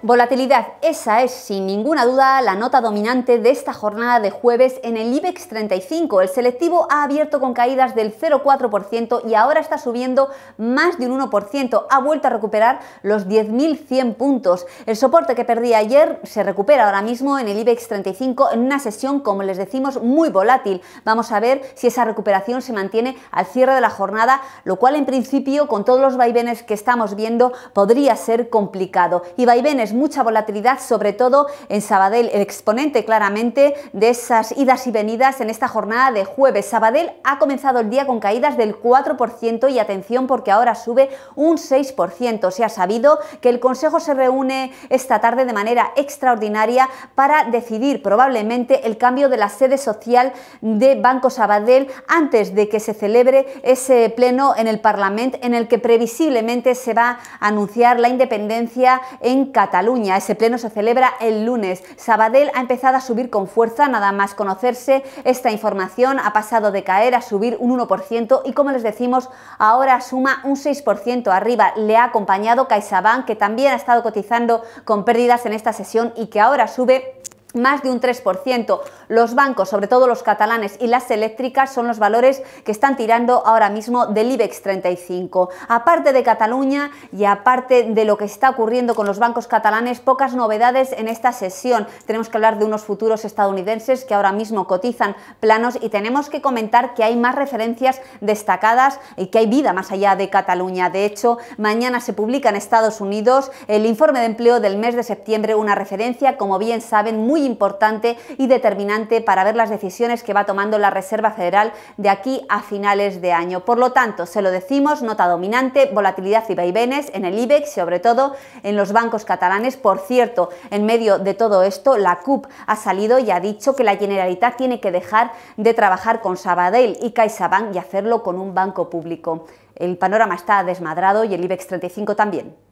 Volatilidad, esa es sin ninguna duda la nota dominante de esta jornada de jueves en el IBEX 35. El selectivo ha abierto con caídas del 0,4% y ahora está subiendo más de un 1%. Ha vuelto a recuperar los 10.100 puntos. El soporte que perdí ayer se recupera ahora mismo en el IBEX 35 en una sesión, como les decimos, muy volátil. Vamos a ver si esa recuperación se mantiene al cierre de la jornada, lo cual en principio, con todos los vaivenes que estamos viendo, podría ser complicado. Y vaivenes mucha volatilidad, sobre todo en Sabadell, el exponente claramente de esas idas y venidas en esta jornada de jueves. Sabadell ha comenzado el día con caídas del 4% y atención porque ahora sube un 6%. Se ha sabido que el Consejo se reúne esta tarde de manera extraordinaria para decidir probablemente el cambio de la sede social de Banco Sabadell antes de que se celebre ese pleno en el Parlamento en el que previsiblemente se va a anunciar la independencia en Cataluña. Ese pleno se celebra el lunes. Sabadell ha empezado a subir con fuerza, nada más conocerse esta información, ha pasado de caer a subir un 1% y como les decimos, ahora suma un 6% arriba. Le ha acompañado CaixaBank, que también ha estado cotizando con pérdidas en esta sesión y que ahora sube más de un 3% los bancos, sobre todo los catalanes y las eléctricas, son los valores que están tirando ahora mismo del IBEX 35. Aparte de Cataluña y aparte de lo que está ocurriendo con los bancos catalanes, pocas novedades en esta sesión. Tenemos que hablar de unos futuros estadounidenses que ahora mismo cotizan planos y tenemos que comentar que hay más referencias destacadas y que hay vida más allá de Cataluña. De hecho, mañana se publica en Estados Unidos el informe de empleo del mes de septiembre, una referencia, como bien saben, muy importante y determinante para ver las decisiones que va tomando la Reserva Federal de aquí a finales de año. Por lo tanto, se lo decimos, nota dominante, volatilidad y vaivenes en el IBEX, sobre todo en los bancos catalanes. Por cierto, en medio de todo esto, la CUP ha salido y ha dicho que la Generalitat tiene que dejar de trabajar con Sabadell y CaixaBank y hacerlo con un banco público. El panorama está desmadrado y el IBEX 35 también.